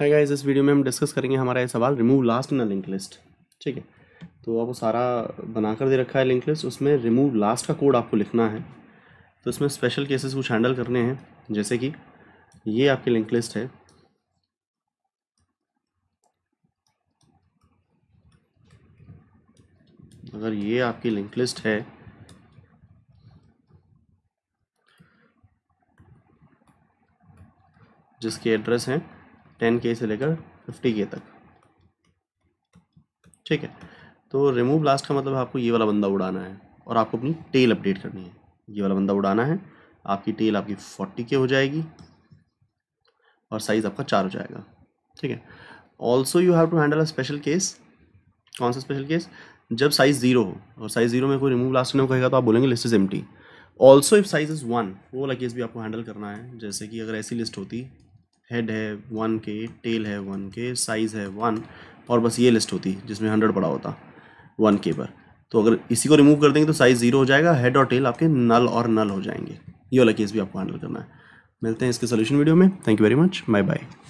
है गाइज इस वीडियो में हम डिस्कस करेंगे हमारा ये सवाल remove last in link list ठीक है तो आपको सारा बना कर दे रखा है लिंक लिस्ट उसमें रिमूव लास्ट का कोड आपको लिखना है तो इसमें स्पेशल केसेस कुछ हैंडल करने हैं जैसे कि ये आपकी लिंक लिस्ट है अगर ये आपकी लिंक लिस्ट है जिसके एड्रेस हैं टेन के से लेकर फिफ्टी के तक ठीक है तो रिमूव लास्ट का मतलब आपको ये वाला बंदा उड़ाना है और आपको अपनी टेल अपडेट करनी है ये वाला बंदा उड़ाना है आपकी टेल आपकी फोर्टी के हो जाएगी और साइज़ आपका चार हो जाएगा ठीक है also you have to handle a special case कौन सा स्पेशल केस जब साइज़ जीरो हो और साइज़ जीरो में कोई रिमूव लास्ट नहीं कहेगा तो आप बोलेंगे लिस्ट इज़ टी also if size is one वो वाला केस भी आपको हैंडल करना है जैसे कि अगर ऐसी लिस्ट होती हेड है वन के टेल है वन के साइज़ है वन और बस ये लिस्ट होती जिसमें हंड्रेड पड़ा होता वन के पर तो अगर इसी को रिमूव कर देंगे तो साइज़ ज़ीरो हो जाएगा हेड और टेल आपके नल और नल हो जाएंगे ये वाला केस भी आपको हैंडल करना है मिलते हैं इसके सोल्यूशन वीडियो में thank you very much bye bye